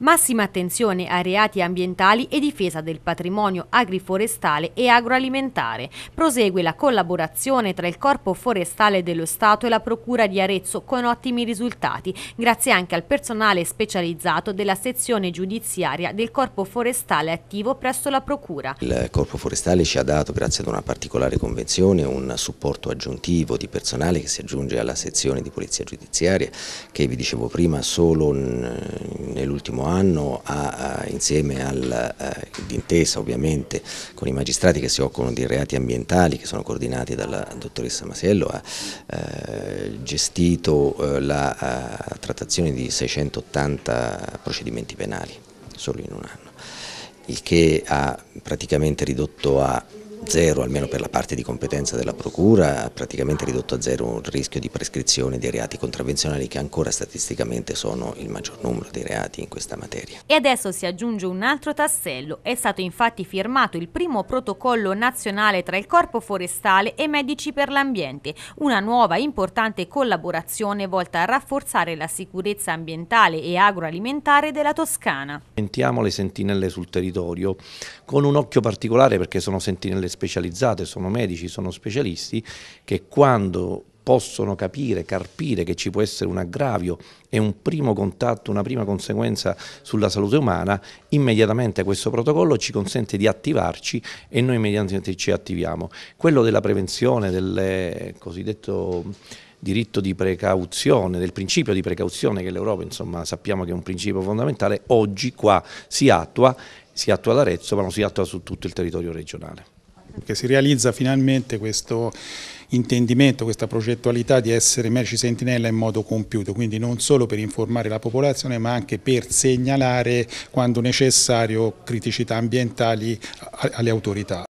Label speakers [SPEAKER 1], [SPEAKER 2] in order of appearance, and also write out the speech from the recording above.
[SPEAKER 1] Massima attenzione ai reati ambientali e difesa del patrimonio agriforestale e agroalimentare. Prosegue la collaborazione tra il Corpo Forestale dello Stato e la Procura di Arezzo con ottimi risultati, grazie anche al personale specializzato della sezione giudiziaria del Corpo Forestale attivo presso la Procura. Il
[SPEAKER 2] Corpo Forestale ci ha dato, grazie ad una particolare convenzione, un supporto aggiuntivo di personale che si aggiunge alla sezione di Polizia Giudiziaria che vi dicevo prima solo nell'ultimo anno anno ha, insieme al, eh, d'intesa ovviamente con i magistrati che si occupano di reati ambientali che sono coordinati dalla dottoressa Masiello ha eh, gestito eh, la trattazione di 680 procedimenti penali solo in un anno il che ha praticamente ridotto a zero, almeno per la parte di competenza della Procura, ha praticamente ridotto a zero il rischio di prescrizione dei reati contravvenzionali che ancora statisticamente sono il maggior numero dei reati in questa
[SPEAKER 1] materia. E adesso si aggiunge un altro tassello. È stato infatti firmato il primo protocollo nazionale tra il Corpo Forestale e Medici per l'Ambiente, una nuova importante collaborazione volta a rafforzare la sicurezza ambientale e agroalimentare della Toscana.
[SPEAKER 3] Sentiamo le sentinelle sul territorio con un occhio particolare perché sono sentinelle specializzate, sono medici, sono specialisti, che quando possono capire, carpire che ci può essere un aggravio e un primo contatto, una prima conseguenza sulla salute umana, immediatamente questo protocollo ci consente di attivarci e noi immediatamente ci attiviamo. Quello della prevenzione, del cosiddetto diritto di precauzione, del principio di precauzione che l'Europa insomma sappiamo che è un principio fondamentale, oggi qua si attua, si attua ad Arezzo ma non si attua su tutto il territorio regionale.
[SPEAKER 4] Che si realizza finalmente questo intendimento, questa progettualità di essere merci sentinella in modo compiuto, quindi non solo per informare la popolazione ma anche per segnalare quando necessario criticità ambientali alle autorità.